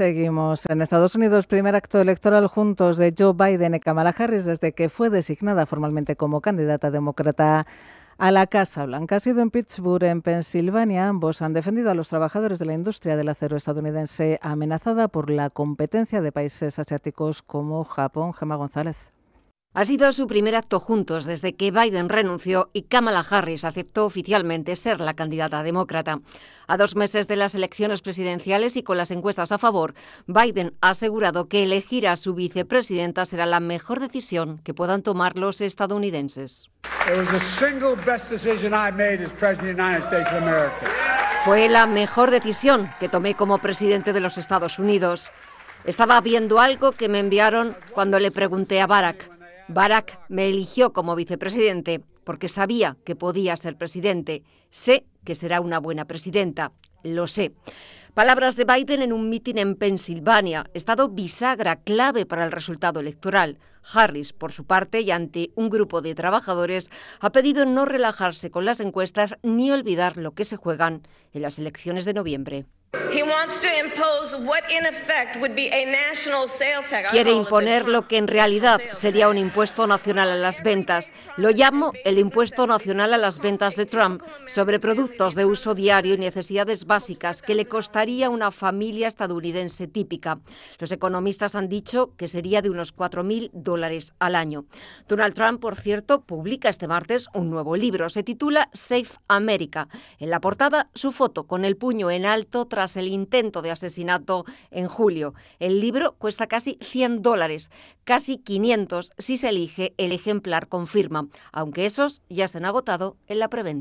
Seguimos en Estados Unidos. Primer acto electoral juntos de Joe Biden y Kamala Harris desde que fue designada formalmente como candidata demócrata a la Casa Blanca. Ha sido en Pittsburgh, en Pensilvania. Ambos han defendido a los trabajadores de la industria del acero estadounidense amenazada por la competencia de países asiáticos como Japón. Gemma González. Ha sido su primer acto juntos desde que Biden renunció y Kamala Harris aceptó oficialmente ser la candidata demócrata. A dos meses de las elecciones presidenciales y con las encuestas a favor, Biden ha asegurado que elegir a su vicepresidenta será la mejor decisión que puedan tomar los estadounidenses. Fue la mejor decisión que tomé como presidente de los Estados Unidos. Estaba viendo algo que me enviaron cuando le pregunté a Barack. Barack me eligió como vicepresidente porque sabía que podía ser presidente. Sé que será una buena presidenta, lo sé. Palabras de Biden en un mitin en Pensilvania, estado bisagra clave para el resultado electoral. Harris, por su parte, y ante un grupo de trabajadores, ha pedido no relajarse con las encuestas ni olvidar lo que se juegan en las elecciones de noviembre. Quiere imponer lo que en realidad sería un impuesto nacional a las ventas. Lo llamo el impuesto nacional a las ventas de Trump sobre productos de uso diario y necesidades básicas que le costaría a una familia estadounidense típica. Los economistas han dicho que sería de unos 4.000 dólares al año. Donald Trump, por cierto, publica este martes un nuevo libro. Se titula Safe America. En la portada, su foto con el puño en alto tras el intento de asesinato en julio. El libro cuesta casi 100 dólares, casi 500 si se elige el ejemplar, con firma, aunque esos ya se han agotado en la preventa.